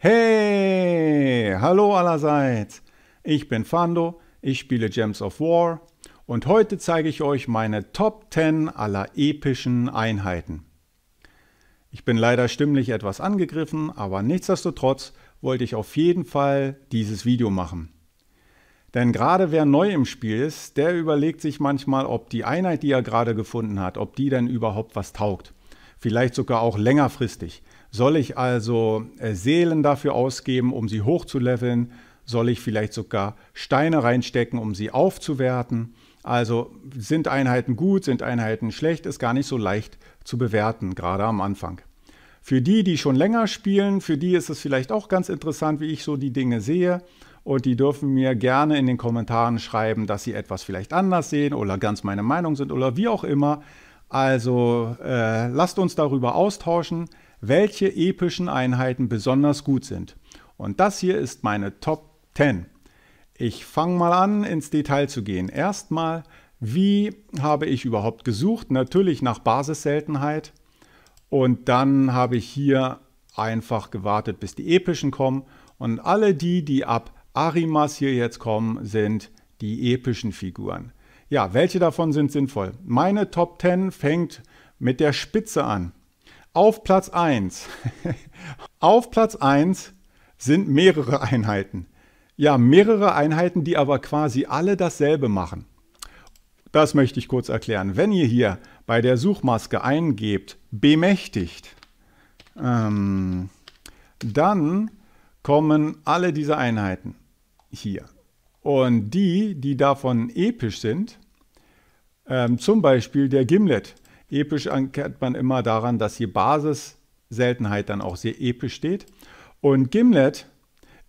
Hey, hallo allerseits. Ich bin Fando, ich spiele Gems of War und heute zeige ich euch meine Top 10 aller epischen Einheiten. Ich bin leider stimmlich etwas angegriffen, aber nichtsdestotrotz wollte ich auf jeden Fall dieses Video machen. Denn gerade wer neu im Spiel ist, der überlegt sich manchmal, ob die Einheit, die er gerade gefunden hat, ob die denn überhaupt was taugt. Vielleicht sogar auch längerfristig. Soll ich also äh, Seelen dafür ausgeben, um sie hochzuleveln? Soll ich vielleicht sogar Steine reinstecken, um sie aufzuwerten? Also sind Einheiten gut, sind Einheiten schlecht, ist gar nicht so leicht zu bewerten, gerade am Anfang. Für die, die schon länger spielen, für die ist es vielleicht auch ganz interessant, wie ich so die Dinge sehe. Und die dürfen mir gerne in den Kommentaren schreiben, dass sie etwas vielleicht anders sehen oder ganz meine Meinung sind oder wie auch immer. Also äh, lasst uns darüber austauschen welche epischen Einheiten besonders gut sind. Und das hier ist meine Top 10. Ich fange mal an, ins Detail zu gehen. Erstmal, wie habe ich überhaupt gesucht? Natürlich nach Basisseltenheit. Und dann habe ich hier einfach gewartet, bis die epischen kommen. Und alle die, die ab Arimas hier jetzt kommen, sind die epischen Figuren. Ja, welche davon sind sinnvoll? Meine Top 10 fängt mit der Spitze an. Auf Platz 1. Auf Platz 1 sind mehrere Einheiten. Ja, mehrere Einheiten, die aber quasi alle dasselbe machen. Das möchte ich kurz erklären. Wenn ihr hier bei der Suchmaske eingebt, bemächtigt, ähm, dann kommen alle diese Einheiten hier. Und die, die davon episch sind, ähm, zum Beispiel der Gimlet, Episch erkennt man immer daran, dass hier Basisseltenheit dann auch sehr episch steht. Und Gimlet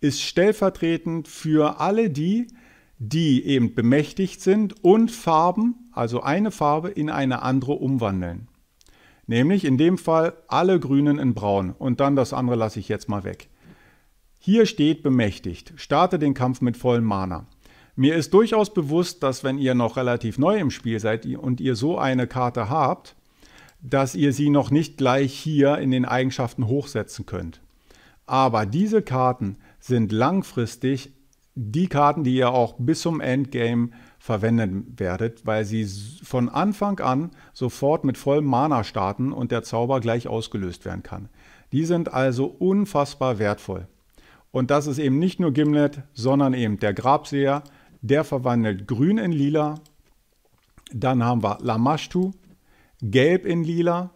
ist stellvertretend für alle die, die eben bemächtigt sind und Farben, also eine Farbe in eine andere umwandeln. Nämlich in dem Fall alle Grünen in Braun und dann das andere lasse ich jetzt mal weg. Hier steht bemächtigt. Starte den Kampf mit vollem Mana. Mir ist durchaus bewusst, dass wenn ihr noch relativ neu im Spiel seid und ihr so eine Karte habt, dass ihr sie noch nicht gleich hier in den Eigenschaften hochsetzen könnt. Aber diese Karten sind langfristig die Karten, die ihr auch bis zum Endgame verwenden werdet, weil sie von Anfang an sofort mit vollem Mana starten und der Zauber gleich ausgelöst werden kann. Die sind also unfassbar wertvoll. Und das ist eben nicht nur Gimlet, sondern eben der Grabseher, der verwandelt Grün in Lila. Dann haben wir Lamashtu, Gelb in Lila,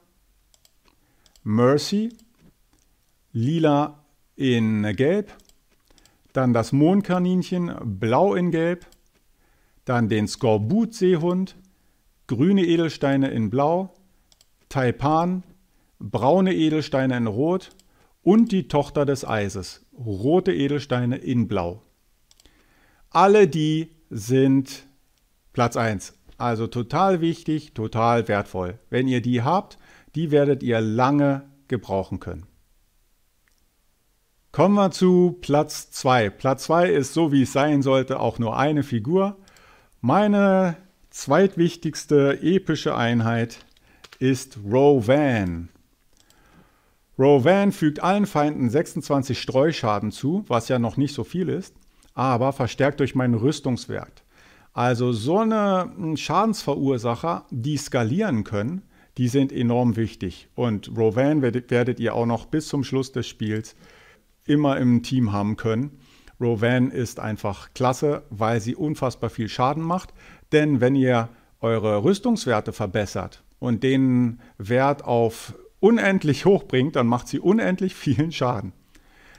Mercy, Lila in Gelb, dann das Mondkaninchen, Blau in Gelb, dann den Skorbut-Seehund, grüne Edelsteine in Blau, Taipan, braune Edelsteine in Rot und die Tochter des Eises, rote Edelsteine in Blau. Alle die sind Platz 1. Also total wichtig, total wertvoll. Wenn ihr die habt, die werdet ihr lange gebrauchen können. Kommen wir zu Platz 2. Platz 2 ist so, wie es sein sollte, auch nur eine Figur. Meine zweitwichtigste epische Einheit ist Rowan. Rowan fügt allen Feinden 26 Streuschaden zu, was ja noch nicht so viel ist aber verstärkt durch meinen Rüstungswert. Also so eine hm, Schadensverursacher, die skalieren können, die sind enorm wichtig. Und Rovan werdet, ihr auch noch bis zum Schluss des Spiels immer im Team haben können. Rovan ist einfach klasse, weil sie unfassbar viel Schaden macht. Denn wenn ihr eure Rüstungswerte verbessert und den Wert auf unendlich hoch bringt, dann macht sie unendlich vielen Schaden.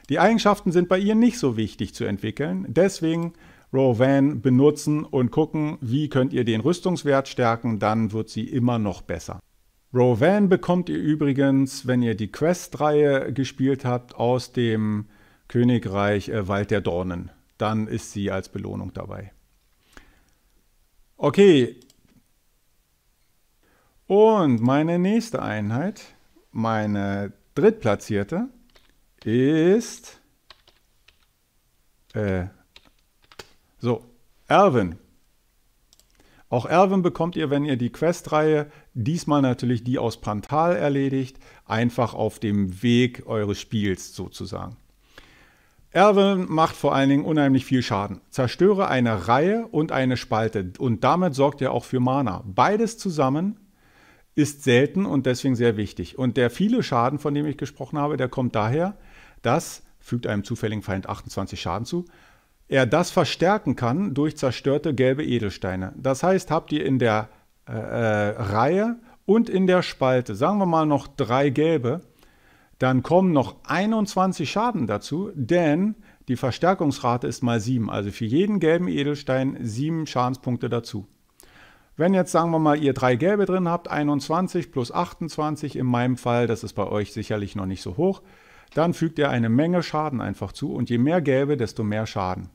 Die Eigenschaften sind bei ihr nicht so wichtig zu entwickeln, deswegen Rowan benutzen und gucken, wie könnt ihr den Rüstungswert stärken, dann wird sie immer noch besser. Rowan bekommt ihr übrigens, wenn ihr die Quest-Reihe gespielt habt, aus dem Königreich äh, Wald der Dornen. Dann ist sie als Belohnung dabei. Okay. Und meine nächste Einheit, meine drittplatzierte, ist äh, so Erwin. Auch Erwin bekommt ihr, wenn ihr die Questreihe, diesmal natürlich die aus Prantal erledigt, einfach auf dem Weg eures Spiels sozusagen. Erwin macht vor allen Dingen unheimlich viel Schaden. Zerstöre eine Reihe und eine Spalte und damit sorgt er auch für Mana. Beides zusammen ist selten und deswegen sehr wichtig. Und der viele Schaden, von dem ich gesprochen habe, der kommt daher, das fügt einem zufälligen Feind 28 Schaden zu, er das verstärken kann durch zerstörte gelbe Edelsteine. Das heißt, habt ihr in der äh, äh Reihe und in der Spalte, sagen wir mal noch drei gelbe, dann kommen noch 21 Schaden dazu, denn die Verstärkungsrate ist mal 7, also für jeden gelben Edelstein 7 Schadenspunkte dazu. Wenn jetzt, sagen wir mal, ihr drei gelbe drin habt, 21 plus 28 in meinem Fall, das ist bei euch sicherlich noch nicht so hoch, dann fügt er eine Menge Schaden einfach zu und je mehr Gelbe, desto mehr Schaden.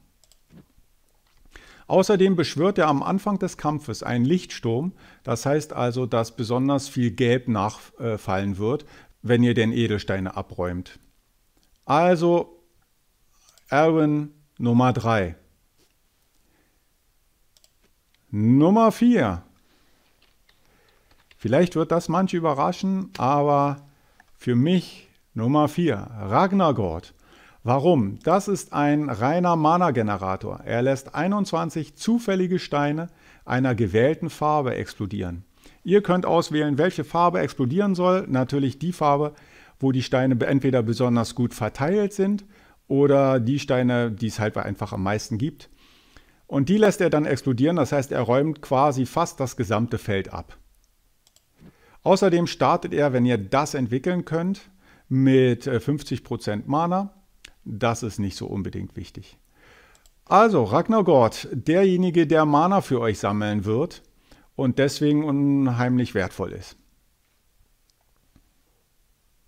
Außerdem beschwört er am Anfang des Kampfes einen Lichtsturm, das heißt also, dass besonders viel Gelb nachfallen wird, wenn ihr denn Edelsteine abräumt. Also Aaron Nummer 3. Nummer 4. Vielleicht wird das manche überraschen, aber für mich Nummer 4. Ragnargord. Warum? Das ist ein reiner Mana-Generator. Er lässt 21 zufällige Steine einer gewählten Farbe explodieren. Ihr könnt auswählen, welche Farbe explodieren soll. Natürlich die Farbe, wo die Steine entweder besonders gut verteilt sind oder die Steine, die es halt einfach am meisten gibt. Und die lässt er dann explodieren, das heißt, er räumt quasi fast das gesamte Feld ab. Außerdem startet er, wenn ihr das entwickeln könnt, mit 50% äh, Mana. Das ist nicht so unbedingt wichtig. Also, Ragnargord, derjenige, der Mana für euch sammeln wird und deswegen unheimlich wertvoll ist.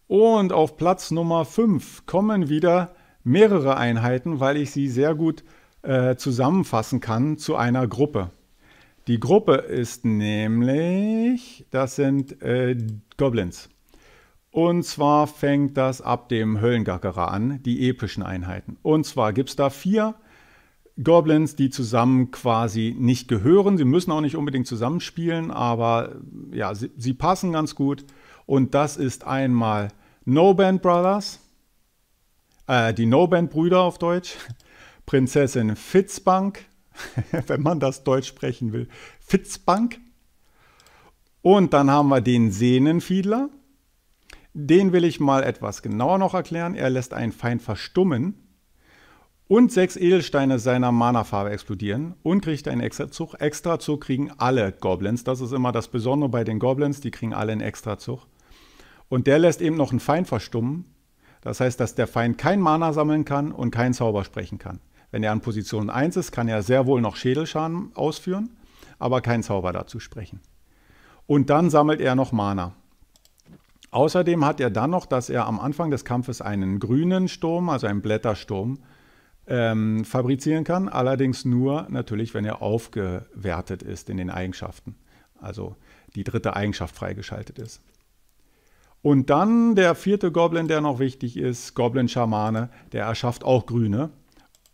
Und auf Platz Nummer 5 kommen wieder mehrere Einheiten, weil ich sie sehr gut äh, zusammenfassen kann zu einer Gruppe. Die Gruppe ist nämlich, das sind äh, Goblins. Und zwar fängt das ab dem Höllengackerer an, die epischen Einheiten. Und zwar gibt es da vier Goblins, die zusammen quasi nicht gehören. Sie müssen auch nicht unbedingt zusammenspielen, aber ja, sie, sie passen ganz gut. Und das ist einmal No Band Brothers, äh, die No Band Brüder auf Deutsch, Prinzessin Fitzbank, wenn man das Deutsch sprechen will, Fitzbank. Und dann haben wir den Sehnenfiedler den will ich mal etwas genauer noch erklären. Er lässt einen Feind verstummen und sechs Edelsteine seiner Mana-Farbe explodieren und kriegt einen Extrazug. Extrazug kriegen alle Goblins. Das ist immer das Besondere bei den Goblins. Die kriegen alle einen Extrazug. Und der lässt eben noch einen Feind verstummen. Das heißt, dass der Feind kein Mana sammeln kann und keinen Zauber sprechen kann. Wenn er an Position 1 ist, kann er sehr wohl noch Schädelschaden ausführen, aber keinen Zauber dazu sprechen. Und dann sammelt er noch Mana. Außerdem hat er dann noch, dass er am Anfang des Kampfes einen grünen Sturm, also einen Blättersturm, ähm, fabrizieren kann. Allerdings nur natürlich, wenn er aufgewertet ist in den Eigenschaften. Also die dritte Eigenschaft freigeschaltet ist. Und dann der vierte Goblin, der noch wichtig ist, Goblin Schamane, der erschafft auch Grüne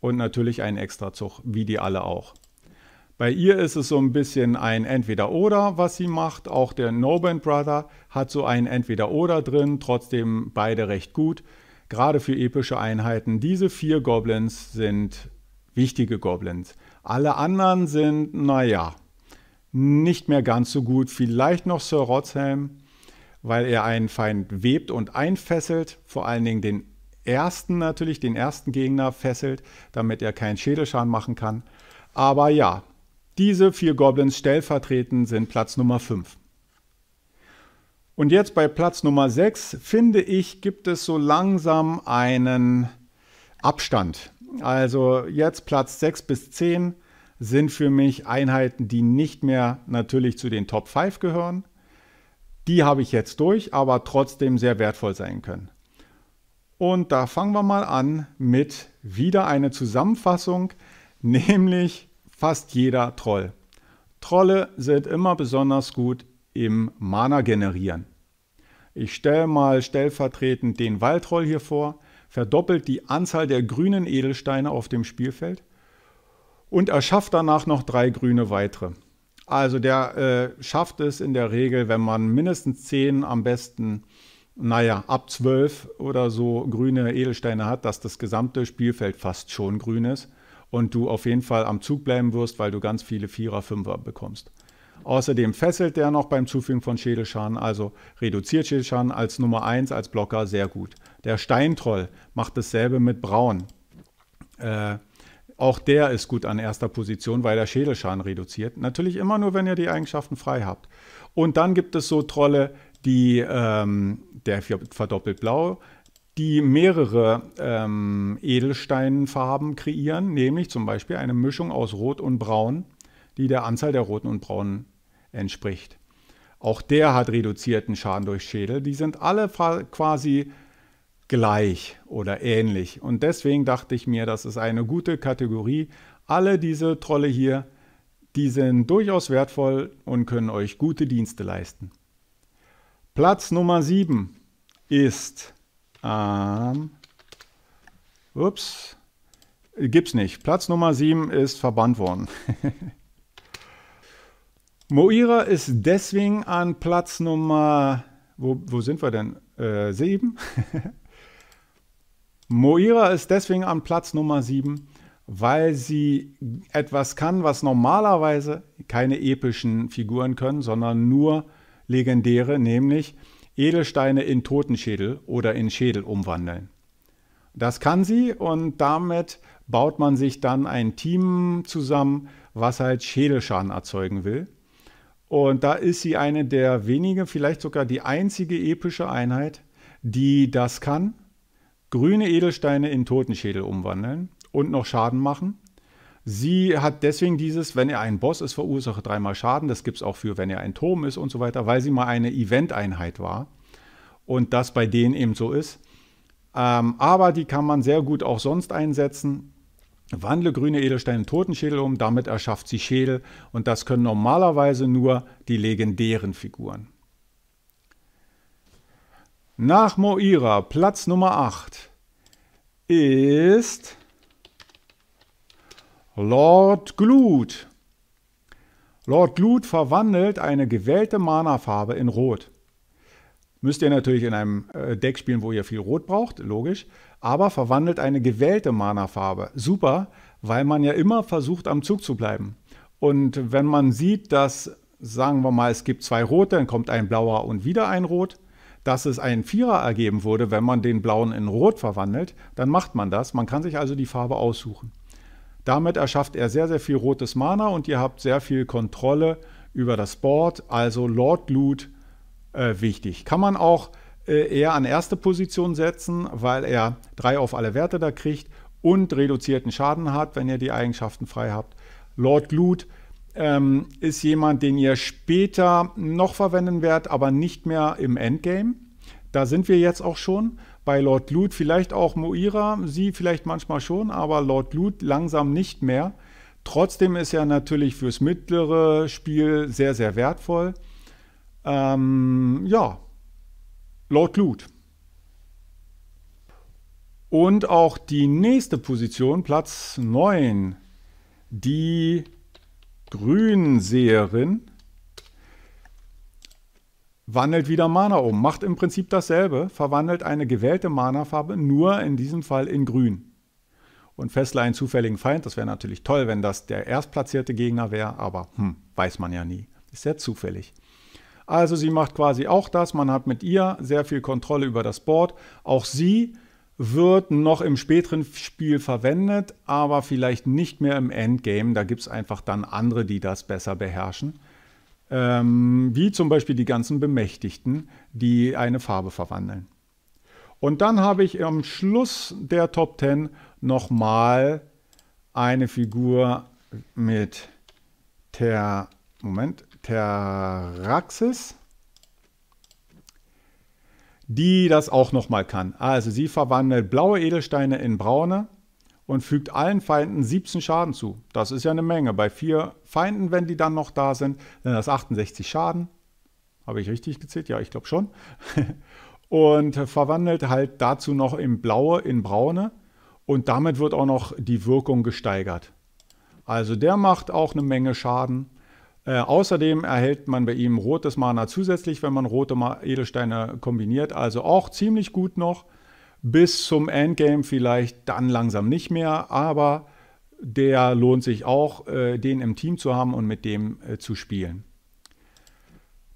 und natürlich einen Extrazug, wie die alle auch. Bei ihr ist es so ein bisschen ein Entweder-Oder, was sie macht. Auch der No Band Brother hat so ein Entweder-Oder drin, trotzdem beide recht gut. Gerade für epische Einheiten. Diese vier Goblins sind wichtige Goblins. Alle anderen sind, naja, nicht mehr ganz so gut. Vielleicht noch Sir Rotshelm, weil er einen Feind webt und einfesselt. Vor allen Dingen den ersten natürlich, den ersten Gegner fesselt, damit er keinen Schädelschaden machen kann. Aber ja, diese vier Goblins stellvertretend sind Platz Nummer 5. Und jetzt bei Platz Nummer 6, finde ich, gibt es so langsam einen Abstand. Also jetzt Platz 6 bis 10 sind für mich Einheiten, die nicht mehr natürlich zu den Top 5 gehören. Die habe ich jetzt durch, aber trotzdem sehr wertvoll sein können. Und da fangen wir mal an mit wieder eine Zusammenfassung, nämlich fast jeder Troll. Trolle sind immer besonders gut im Mana generieren. Ich stelle mal stellvertretend den Waldtroll hier vor, verdoppelt die Anzahl der grünen Edelsteine auf dem Spielfeld und erschafft danach noch drei grüne weitere. Also der äh, schafft es in der Regel, wenn man mindestens zehn, am besten, naja, ab zwölf oder so grüne Edelsteine hat, dass das gesamte Spielfeld fast schon grün ist und du auf jeden Fall am Zug bleiben wirst, weil du ganz viele Vierer, Fünfer bekommst. Außerdem fesselt der noch beim Zufügen von Schädelschaden, also reduziert Schädelschaden als Nummer 1 als Blocker sehr gut. Der Steintroll macht dasselbe mit Braun. Äh, auch der ist gut an erster Position, weil er Schädelschaden reduziert. Natürlich immer nur, wenn ihr die Eigenschaften frei habt. Und dann gibt es so Trolle, die ähm, der verdoppelt blau, die mehrere ähm, Edelsteinfarben kreieren, nämlich zum Beispiel eine Mischung aus Rot und Braun, die der Anzahl der Roten und Braunen entspricht. Auch der hat reduzierten Schaden durch Schädel. Die sind alle quasi gleich oder ähnlich. Und deswegen dachte ich mir, das ist eine gute Kategorie. Alle diese Trolle hier, die sind durchaus wertvoll und können euch gute Dienste leisten. Platz Nummer 7 ist ähm, ups. Gibt's nicht. Platz Nummer 7 ist verbannt worden. Moira ist deswegen an Platz Nummer... Wo, wo sind wir denn? Äh, 7? Moira ist deswegen an Platz Nummer 7, weil sie etwas kann, was normalerweise keine epischen Figuren können, sondern nur legendäre, nämlich Edelsteine in Totenschädel oder in Schädel umwandeln. Das kann sie und damit baut man sich dann ein Team zusammen, was halt Schädelschaden erzeugen will. Und da ist sie eine der wenigen, vielleicht sogar die einzige epische Einheit, die das kann. Grüne Edelsteine in Totenschädel umwandeln und noch Schaden machen. Sie hat deswegen dieses, wenn er ein Boss ist, verursache dreimal Schaden. Das gibt es auch für, wenn er ein Turm ist und so weiter, weil sie mal eine Event-Einheit war und das bei denen eben so ist. Ähm, aber die kann man sehr gut auch sonst einsetzen. Wandle grüne Edelsteine in Totenschädel um, damit erschafft sie Schädel und das können normalerweise nur die legendären Figuren. Nach Moira, Platz Nummer 8, ist Lord Glut. Lord Glut verwandelt eine gewählte Mana-Farbe in Rot. Müsst ihr natürlich in einem äh, Deck spielen, wo ihr viel Rot braucht, logisch. Aber verwandelt eine gewählte Mana-Farbe. Super, weil man ja immer versucht, am Zug zu bleiben. Und wenn man sieht, dass, sagen wir mal, es gibt zwei Rote, dann kommt ein blauer und wieder ein Rot, dass es ein Vierer ergeben wurde, wenn man den blauen in Rot verwandelt, dann macht man das. Man kann sich also die Farbe aussuchen. Damit erschafft er sehr, sehr viel rotes Mana und ihr habt sehr viel Kontrolle über das Board. Also Lord Loot äh, wichtig. Kann man auch äh, eher an erste Position setzen, weil er drei auf alle Werte da kriegt und reduzierten Schaden hat, wenn ihr die Eigenschaften frei habt. Lord Loot ähm, ist jemand, den ihr später noch verwenden werdet, aber nicht mehr im Endgame. Da sind wir jetzt auch schon, bei Lord Lute vielleicht auch Moira, sie vielleicht manchmal schon, aber Lord Lute langsam nicht mehr. Trotzdem ist er natürlich fürs mittlere Spiel sehr, sehr wertvoll. Ähm, ja, Lord Lute. Und auch die nächste Position, Platz 9, die Grünseherin wandelt wieder Mana um, macht im Prinzip dasselbe, verwandelt eine gewählte Mana-Farbe nur in diesem Fall in grün. Und fessle einen zufälligen Feind, das wäre natürlich toll, wenn das der erstplatzierte Gegner wäre, aber hm, weiß man ja nie. Ist sehr zufällig. Also sie macht quasi auch das, man hat mit ihr sehr viel Kontrolle über das Board. Auch sie wird noch im späteren Spiel verwendet, aber vielleicht nicht mehr im Endgame. Da gibt es einfach dann andere, die das besser beherrschen ähm, wie zum Beispiel die ganzen Bemächtigten, die eine Farbe verwandeln. Und dann habe ich am Schluss der Top 10 nochmal eine Figur mit Ter, Moment, Teraxis, die das auch nochmal kann. Also sie verwandelt blaue Edelsteine in braune und fügt allen Feinden 17 Schaden zu. Das ist ja eine Menge. Bei vier Feinden, wenn die dann noch da sind, sind das 68 Schaden. Habe ich richtig gezählt? Ja, ich glaube schon. und verwandelt halt dazu noch in Blaue in Braune. Und damit wird auch noch die Wirkung gesteigert. Also der macht auch eine Menge Schaden. Äh, außerdem erhält man bei ihm rotes Mana zusätzlich, wenn man rote Edelsteine kombiniert. Also auch ziemlich gut noch bis zum Endgame vielleicht dann langsam nicht mehr, aber der lohnt sich auch, äh, den im Team zu haben und mit dem äh, zu spielen.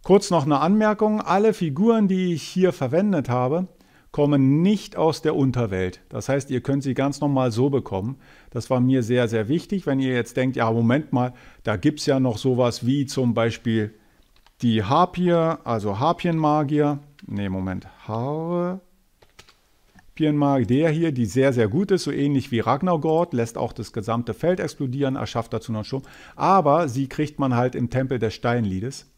Kurz noch eine Anmerkung, alle Figuren, die ich hier verwendet habe, kommen nicht aus der Unterwelt. Das heißt, ihr könnt sie ganz normal so bekommen. Das war mir sehr, sehr wichtig. Wenn ihr jetzt denkt, ja, Moment mal, da gibt es ja noch sowas wie zum Beispiel die Harpier, also Harpienmagier. Ne, Moment, Haare, Pirnmark der hier, die sehr, sehr gut ist, so ähnlich wie Ragnargord, lässt auch das gesamte Feld explodieren, erschafft dazu noch Sturm. Aber sie kriegt man halt im Tempel des Steinliedes.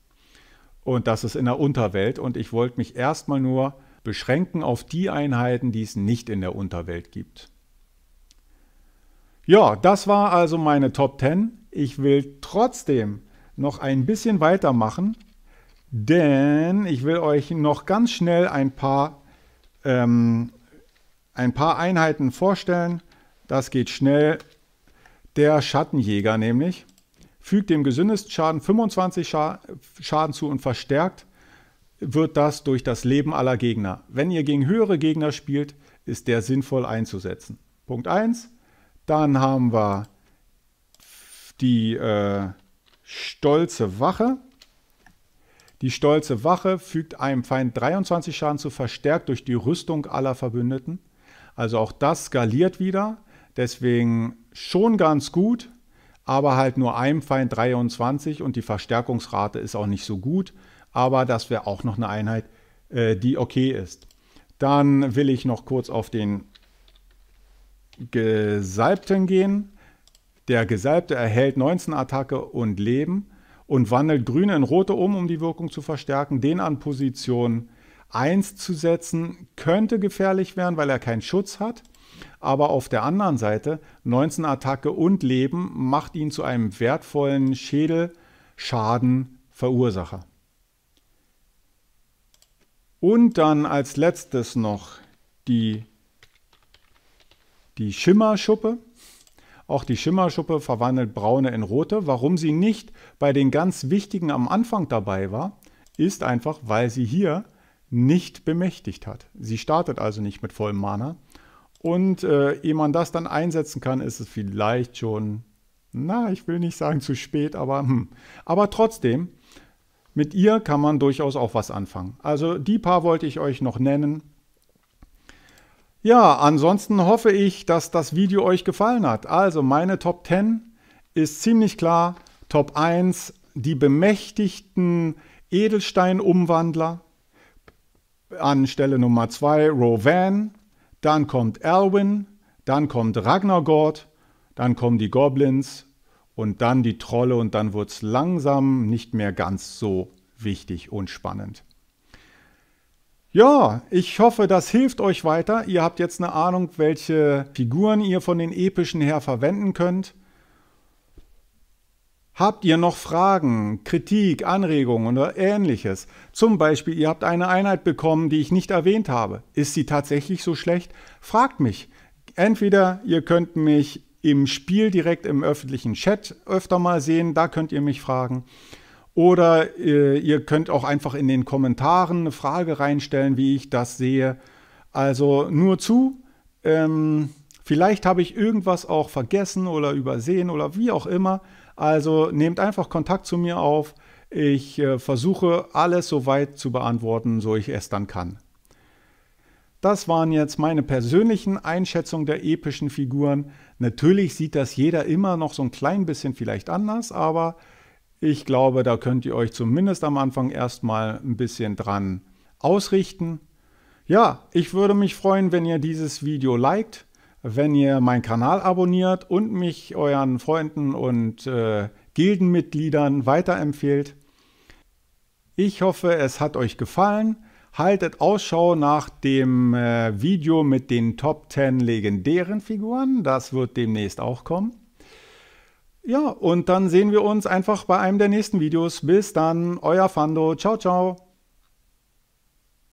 Und das ist in der Unterwelt. Und ich wollte mich erstmal nur beschränken auf die Einheiten, die es nicht in der Unterwelt gibt. Ja, das war also meine Top 10. Ich will trotzdem noch ein bisschen weitermachen, denn ich will euch noch ganz schnell ein paar ähm, ein paar Einheiten vorstellen. Das geht schnell. Der Schattenjäger nämlich fügt dem gesündesten Schaden 25 Schaden zu und verstärkt wird das durch das Leben aller Gegner. Wenn ihr gegen höhere Gegner spielt, ist der sinnvoll einzusetzen. Punkt 1. Dann haben wir die äh, stolze Wache. Die stolze Wache fügt einem Feind 23 Schaden zu, verstärkt durch die Rüstung aller Verbündeten. Also auch das skaliert wieder. Deswegen schon ganz gut, aber halt nur einem Feind 23 und die Verstärkungsrate ist auch nicht so gut. Aber das wäre auch noch eine Einheit, äh, die okay ist. Dann will ich noch kurz auf den Gesalbten gehen. Der Gesalbte erhält 19 Attacke und Leben und wandelt Grüne in Rote um, um die Wirkung zu verstärken. Den an Position 1 zu setzen, könnte gefährlich werden, weil er keinen Schutz hat. Aber auf der anderen Seite, 19 Attacke und Leben macht ihn zu einem wertvollen Schädelschadenverursacher. Und dann als letztes noch die, die Schimmerschuppe. Auch die Schimmerschuppe verwandelt braune in rote. Warum sie nicht bei den ganz wichtigen am Anfang dabei war, ist einfach, weil sie hier nicht bemächtigt hat. Sie startet also nicht mit vollem Mana. Und äh, ehe man das dann einsetzen kann, ist es vielleicht schon, na, ich will nicht sagen zu spät, aber hm. Aber trotzdem, mit ihr kann man durchaus auch was anfangen. Also die paar wollte ich euch noch nennen. Ja, ansonsten hoffe ich, dass das Video euch gefallen hat. Also meine Top 10 ist ziemlich klar. Top 1 die bemächtigten Edelsteinumwandler an Stelle Nummer 2 Rovan, dann kommt Elwyn, dann kommt Ragnargord, dann kommen die Goblins und dann die Trolle und dann wird es langsam nicht mehr ganz so wichtig und spannend. Ja, ich hoffe, das hilft euch weiter. Ihr habt jetzt eine Ahnung, welche Figuren ihr von den epischen her verwenden könnt. Habt ihr noch Fragen, Kritik, Anregungen oder ähnliches? Zum Beispiel, ihr habt eine Einheit bekommen, die ich nicht erwähnt habe. Ist sie tatsächlich so schlecht? Fragt mich. Entweder ihr könnt mich im Spiel direkt im öffentlichen Chat öfter mal sehen, da könnt ihr mich fragen. Oder äh, ihr könnt auch einfach in den Kommentaren eine Frage reinstellen, wie ich das sehe. Also nur zu. Ähm, vielleicht habe ich irgendwas auch vergessen oder übersehen oder wie auch immer. Also nehmt einfach Kontakt zu mir auf. Ich äh, versuche alles so weit zu beantworten, so ich es dann kann. Das waren jetzt meine persönlichen Einschätzungen der epischen Figuren. Natürlich sieht das jeder immer noch so ein klein bisschen vielleicht anders, aber ich glaube, da könnt ihr euch zumindest am Anfang erstmal ein bisschen dran ausrichten. Ja, ich würde mich freuen, wenn ihr dieses Video liked, wenn ihr meinen Kanal abonniert und mich euren Freunden und äh, Gildenmitgliedern weiterempfehlt. Ich hoffe, es hat euch gefallen. Haltet Ausschau nach dem äh, Video mit den Top 10 legendären Figuren. Das wird demnächst auch kommen. Ja, und dann sehen wir uns einfach bei einem der nächsten Videos. Bis dann, euer Fando. Ciao, ciao.